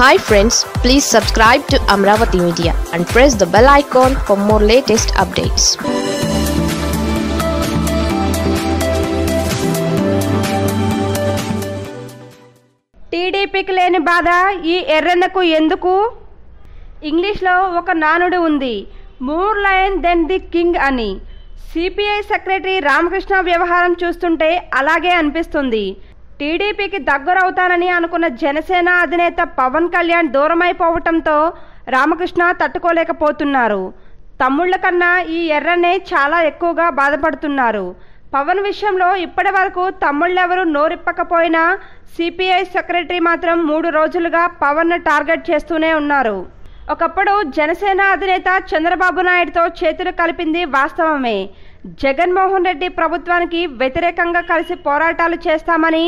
hi friends please subscribe to Amaravati media and press the bell icon for more latest updates టీడీపీకి లేని బాధ ఈ ఎర్రన్నకు ఎందుకు ఇంగ్లీష్లో ఒక నానుడు ఉంది more lion than the king అని సిపిఐ సెక్రటరీ రామకృష్ణ వ్యవహారం చూస్తుంటే అలాగే అనిపిస్తుంది టీడీపీకి దగ్గరవుతానని అనుకున్న జనసేన అధినేత పవన్ కళ్యాణ్ దూరమైపోవటంతో రామకృష్ణ తట్టుకోలేకపోతున్నారు తమ్ముళ్ల కన్నా ఈ ఎర్రనే చాలా ఎక్కువగా బాధపడుతున్నారు పవన్ విషయంలో ఇప్పటి వరకు తమ్ముళ్ళెవరూ నోరిప్పకపోయినా సిపిఐ సెక్రటరీ మాత్రం మూడు రోజులుగా పవన్ను టార్గెట్ చేస్తూనే ఉన్నారు ఒకప్పుడు జనసేన అధినేత చంద్రబాబు నాయుడుతో చేతులు కలిపింది వాస్తవమే జగన్మోహన్ రెడ్డి ప్రభుత్వానికి వ్యతిరేకంగా కలిసి పోరాటాలు చేస్తామని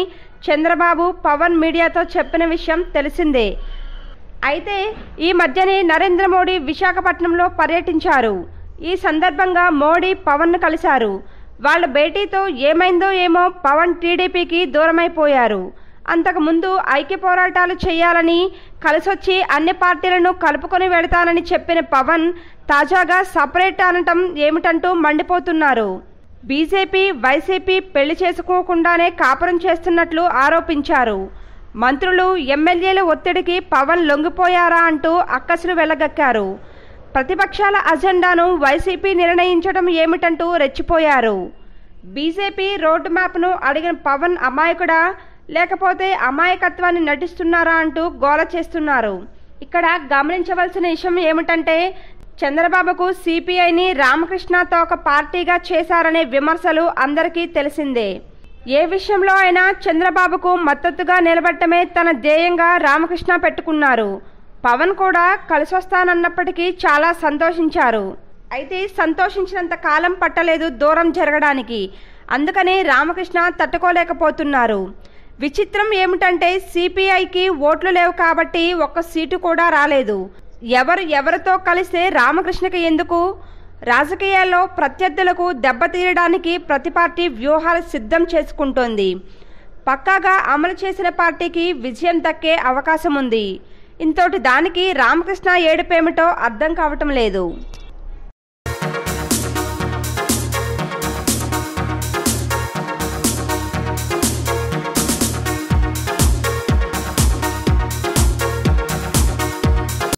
చంద్రబాబు పవన్ మీడియాతో చెప్పిన విషయం తెలిసిందే అయితే ఈ మధ్యనే నరేంద్ర మోడీ విశాఖపట్నంలో పర్యటించారు ఈ సందర్భంగా మోడీ పవన్ను కలిశారు వాళ్ళ భేటీతో ఏమైందో ఏమో పవన్ టీడీపీకి దూరమైపోయారు అంతకుముందు ఐక్య పోరాటాలు చేయాలని కలిసొచ్చి అన్ని పార్టీలను కలుపుకొని వెళతానని చెప్పిన పవన్ తాజాగా సపరేట్ అనటం ఏమిటంటూ మండిపోతున్నారు బీజేపీ వైసీపీ పెళ్లి చేసుకోకుండానే కాపురం చేస్తున్నట్లు ఆరోపించారు మంత్రులు ఎమ్మెల్యేల ఒత్తిడికి పవన్ లొంగిపోయారా అంటూ అక్కసులు వెళ్ళగక్కారు ప్రతిపక్షాల అజెండాను వైసీపీ నిర్ణయించడం ఏమిటంటూ రెచ్చిపోయారు బీజేపీ రోడ్డు మ్యాప్ను అడిగిన పవన్ అమాయకుడా లేకపోతే అమాయకత్వాన్ని నటిస్తున్నారా అంటూ గోల చేస్తున్నారు ఇక్కడ గమనించవలసిన విషయం ఏమిటంటే చంద్రబాబుకు సిపిఐని రామకృష్ణతో ఒక పార్టీగా చేశారనే విమర్శలు అందరికీ తెలిసిందే ఏ విషయంలో అయినా చంద్రబాబుకు మద్దతుగా నిలబడటమే తన ధ్యేయంగా రామకృష్ణ పెట్టుకున్నారు పవన్ కూడా కలిసొస్తానన్నప్పటికీ చాలా సంతోషించారు అయితే సంతోషించినంత కాలం పట్టలేదు దూరం జరగడానికి అందుకని రామకృష్ణ తట్టుకోలేకపోతున్నారు విచిత్రం ఏమిటంటే సిపిఐకి ఓట్లు లేవు కాబట్టి ఒక్క సీటు కూడా రాలేదు ఎవరు ఎవరితో కలిస్తే రామకృష్ణకి ఎందుకు రాజకీయాల్లో ప్రత్యర్థులకు దెబ్బతీయడానికి ప్రతి పార్టీ వ్యూహాలు సిద్ధం చేసుకుంటోంది పక్కాగా అమలు చేసిన పార్టీకి విజయం దక్కే అవకాశం ఉంది ఇంతటి దానికి రామకృష్ణ ఏడుపేమిటో అర్థం కావటం లేదు